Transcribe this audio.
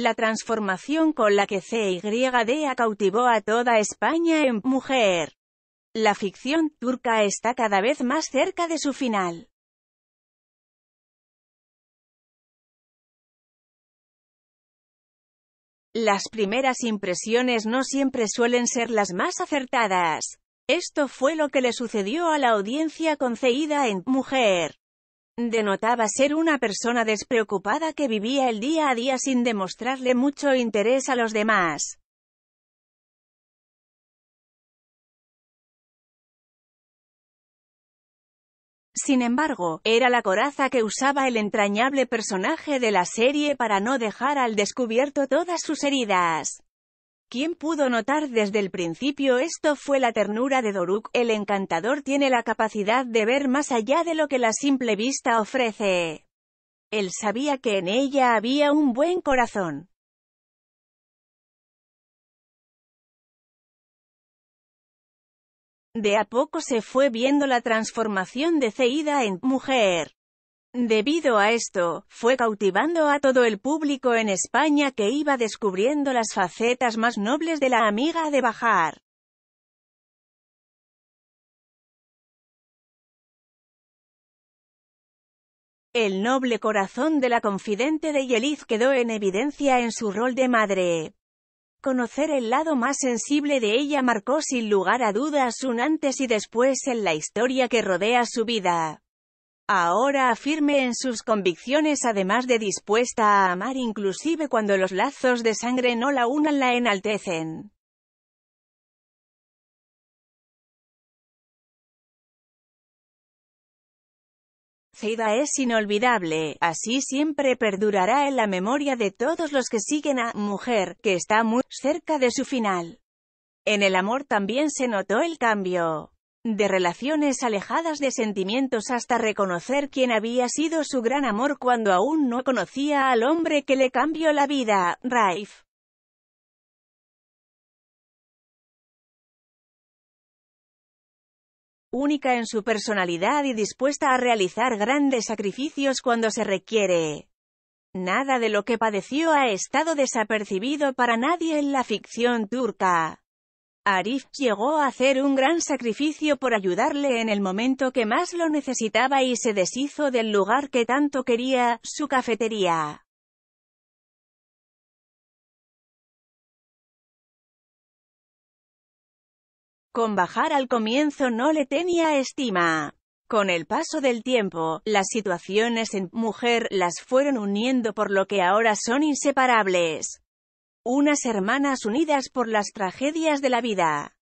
La transformación con la que CYD cautivó a toda España en «Mujer». La ficción turca está cada vez más cerca de su final. Las primeras impresiones no siempre suelen ser las más acertadas. Esto fue lo que le sucedió a la audiencia conceída en «Mujer». Denotaba ser una persona despreocupada que vivía el día a día sin demostrarle mucho interés a los demás. Sin embargo, era la coraza que usaba el entrañable personaje de la serie para no dejar al descubierto todas sus heridas. ¿Quién pudo notar desde el principio esto fue la ternura de Doruk, el encantador tiene la capacidad de ver más allá de lo que la simple vista ofrece. Él sabía que en ella había un buen corazón. De a poco se fue viendo la transformación de Zeida en mujer. Debido a esto, fue cautivando a todo el público en España que iba descubriendo las facetas más nobles de la amiga de Bajar. El noble corazón de la confidente de Yeliz quedó en evidencia en su rol de madre. Conocer el lado más sensible de ella marcó sin lugar a dudas un antes y después en la historia que rodea su vida ahora firme en sus convicciones además de dispuesta a amar inclusive cuando los lazos de sangre no la unan la enaltecen. Zeida es inolvidable, así siempre perdurará en la memoria de todos los que siguen a Mujer, que está muy cerca de su final. En el amor también se notó el cambio de relaciones alejadas de sentimientos hasta reconocer quién había sido su gran amor cuando aún no conocía al hombre que le cambió la vida, Raif. Única en su personalidad y dispuesta a realizar grandes sacrificios cuando se requiere. Nada de lo que padeció ha estado desapercibido para nadie en la ficción turca. Arif llegó a hacer un gran sacrificio por ayudarle en el momento que más lo necesitaba y se deshizo del lugar que tanto quería, su cafetería. Con bajar al comienzo no le tenía estima. Con el paso del tiempo, las situaciones en mujer las fueron uniendo por lo que ahora son inseparables unas hermanas unidas por las tragedias de la vida.